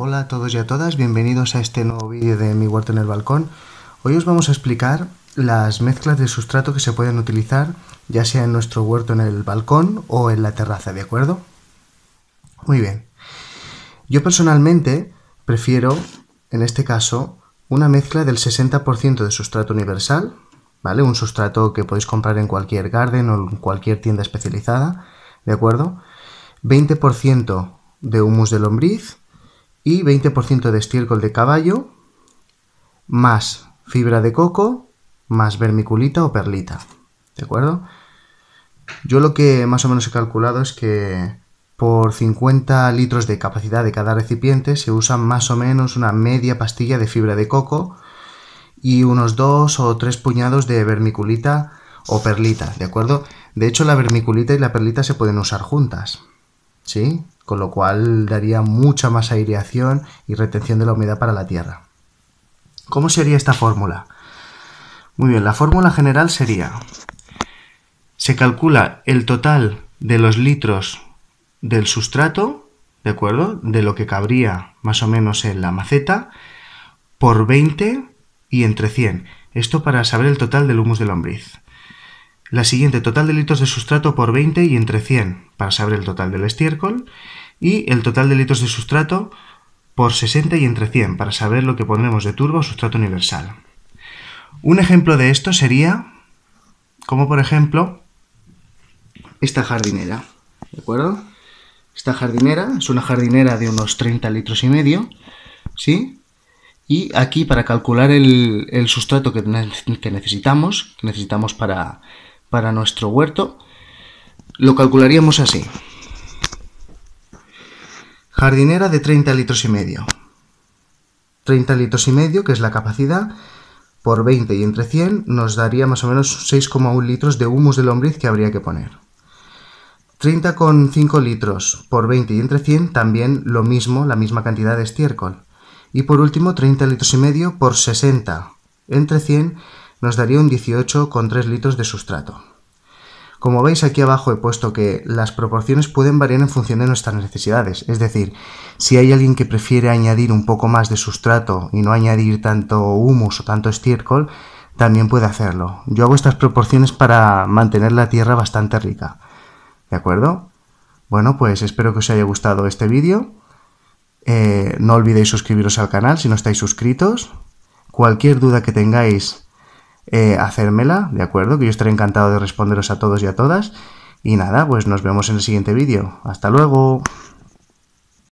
Hola a todos y a todas, bienvenidos a este nuevo vídeo de Mi Huerto en el Balcón. Hoy os vamos a explicar las mezclas de sustrato que se pueden utilizar, ya sea en nuestro huerto en el balcón o en la terraza, ¿de acuerdo? Muy bien. Yo personalmente prefiero, en este caso, una mezcla del 60% de sustrato universal, ¿vale? Un sustrato que podéis comprar en cualquier garden o en cualquier tienda especializada, ¿de acuerdo? 20% de humus de lombriz, y 20% de estiércol de caballo, más fibra de coco, más vermiculita o perlita. ¿De acuerdo? Yo lo que más o menos he calculado es que por 50 litros de capacidad de cada recipiente se usa más o menos una media pastilla de fibra de coco y unos 2 o 3 puñados de vermiculita o perlita, ¿de acuerdo? De hecho, la vermiculita y la perlita se pueden usar juntas, ¿sí? con lo cual daría mucha más aireación y retención de la humedad para la tierra. ¿Cómo sería esta fórmula? Muy bien, la fórmula general sería, se calcula el total de los litros del sustrato, ¿de acuerdo? De lo que cabría más o menos en la maceta, por 20 y entre 100. Esto para saber el total del humus de lombriz. La siguiente, total de litros de sustrato por 20 y entre 100 para saber el total del estiércol y el total de litros de sustrato por 60 y entre 100 para saber lo que pondremos de turbo o sustrato universal. Un ejemplo de esto sería, como por ejemplo, esta jardinera, ¿de acuerdo? Esta jardinera es una jardinera de unos 30 litros y medio, ¿sí? Y aquí para calcular el, sustrato que, necesitamos, que necesitamos para, para nuestro huerto, lo calcularíamos así. Jardinera de 30 litros y medio. 30 litros y medio, que es la capacidad, por 20 y entre 100 nos daría más o menos 6,1 litros de humus de lombriz que habría que poner. 30,5 litros por 20 y entre 100 también lo mismo, la misma cantidad de estiércol. Y por último 30 litros y medio por 60 entre 100 nos daría un 18,3 litros de sustrato. Como veis aquí abajo he puesto que las proporciones pueden variar en función de nuestras necesidades, es decir, si hay alguien que prefiere añadir un poco más de sustrato y no añadir tanto humus o tanto estiércol, también puede hacerlo. Yo hago estas proporciones para mantener la tierra bastante rica. ¿De acuerdo? Bueno, pues espero que os haya gustado este vídeo. Eh, no olvidéis suscribiros al canal si no estáis suscritos. Cualquier duda que tengáis eh, hacérmela, ¿de acuerdo? Que yo estaré encantado de responderos a todos y a todas. Y nada, pues nos vemos en el siguiente vídeo. Hasta luego.